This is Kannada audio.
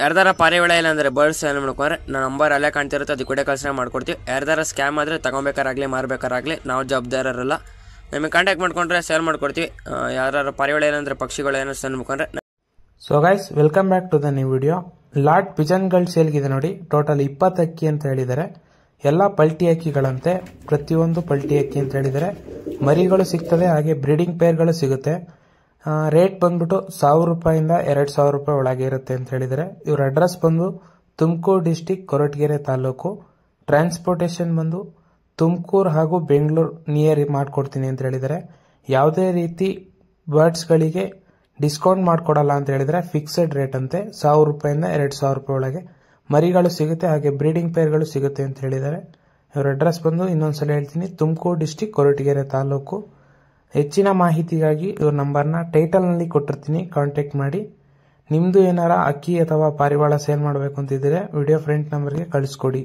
ಯಾರ್ದಾರ ಪಾರಿವಾಳ ಇಲ್ಲ ಅಂದ್ರೆ ಬರ್ಡ್ಸ್ ಏನು ಮಾಡ್ಕೊಂಡ್ರೆ ನಾ ನಂಬರ್ ಅಲ್ಲೇ ಕಾಣ್ತಿರುತ್ತೆ ಅದು ಕೂಡ ಕಳ್ಸನೆ ಮಾಡ್ಕೊಡ್ತೀವಿ ಯಾರ್ದಾರ ಸ್ಕ್ಯಾಮ್ ಆದ್ರೆ ತಗೊಬೇಕಾರಾಗ್ಲಿ ಮಾರ್ಬೇಕಾರಾಗ್ಲಿ ನಾವು ಜವಾಬ್ದಾರರಲ್ಲ ನಿಮಗೆ ಕಾಂಟ್ಯಾಕ್ಟ್ ಮಾಡ್ಕೊಂಡ್ರೆ ಶೇರ್ ಮಾಡ್ಕೊಡ್ತೀವಿ ಯಾರು ಪಾರಿವಾಳ ಅಂದ್ರೆ ಪಕ್ಷಿಗಳು ಏನೋ ಮಾಡ್ಕೊಂಡ್ರೆ so guys welcome back to the new video lot sale ಇದೆ ನೋಡಿ ಟೋಟಲ್ ಇಪ್ಪತ್ತು ಅಕ್ಕಿ ಅಂತ ಹೇಳಿದ್ದಾರೆ ಎಲ್ಲ ಪಲ್ಟಿ ಅಕ್ಕಿಗಳಂತೆ ಪ್ರತಿಯೊಂದು ಪಲ್ಟಿ ಅಕ್ಕಿ ಅಂತ ಹೇಳಿದರೆ ಮರಿಗಳು ಸಿಗ್ತದೆ ಹಾಗೆ ಬ್ರೀಡಿಂಗ್ ಪೇರ್ಗಳು ಸಿಗುತ್ತೆ ರೇಟ್ ಬಂದ್ಬಿಟ್ಟು ಸಾವಿರ ರೂಪಾಯಿಂದ ಎರಡು ಸಾವಿರ ರೂಪಾಯಿ ಒಳಗೆ ಇರುತ್ತೆ ಅಂತ ಹೇಳಿದರೆ ಇವ್ರ ಅಡ್ರೆಸ್ ಬಂದು ತುಮಕೂರು ಡಿಸ್ಟಿಕ್ ಕೊರಟಗೆರೆ ತಾಲೂಕು ಟ್ರಾನ್ಸ್ಪೋರ್ಟೇಷನ್ ಬಂದು ತುಮಕೂರು ಹಾಗೂ ಬೆಂಗಳೂರು ನಿಯರ್ ಮಾಡಿಕೊಡ್ತೀನಿ ಅಂತ ಹೇಳಿದರೆ ಯಾವುದೇ ರೀತಿ ಬರ್ಡ್ಸ್ಗಳಿಗೆ ಡಿಸ್ಕೌಂಟ್ ಮಾಡಿಕೊಡಲ್ಲ ಅಂತ ಹೇಳಿದರೆ ಫಿಕ್ಸೆಡ್ ರೇಟ್ ಅಂತೆ ಸಾವಿರ ರೂಪಾಯಿಂದ ಎರಡು ಸಾವಿರ ರೂಪಾಯಿ ಒಳಗೆ ಮರಿಗಳು ಸಿಗುತ್ತೆ ಹಾಗೆ ಬ್ರೀಡಿಂಗ್ ಪೇರ್ಗಳು ಸಿಗುತ್ತೆ ಅಂತ ಹೇಳಿದರೆ ಇವ್ರ ಅಡ್ರೆಸ್ ಬಂದು ಇನ್ನೊಂದ್ಸಲ ಹೇಳ್ತೀನಿ ತುಮಕೂರು ಡಿಸ್ಟಿಕ್ ಕೊರಟಗೆರೆ ತಾಲೂಕು ಹೆಚ್ಚಿನ ಮಾಹಿತಿಗಾಗಿ ಇವ್ರ ನಂಬರ್ನ ಟೈಟಲ್ನಲ್ಲಿ ಕೊಟ್ಟಿರ್ತೀನಿ ಕಾಂಟ್ಯಾಕ್ಟ್ ಮಾಡಿ ನಿಮ್ಮದು ಏನಾರ ಅಕ್ಕಿ ಅಥವಾ ಪಾರಿವಾಳ ಸೇಲ್ ಮಾಡಬೇಕು ಅಂತಿದ್ದರೆ ವಿಡಿಯೋ ಫ್ರೆಂಡ್ ನಂಬರ್ಗೆ ಕಳಿಸ್ಕೊಡಿ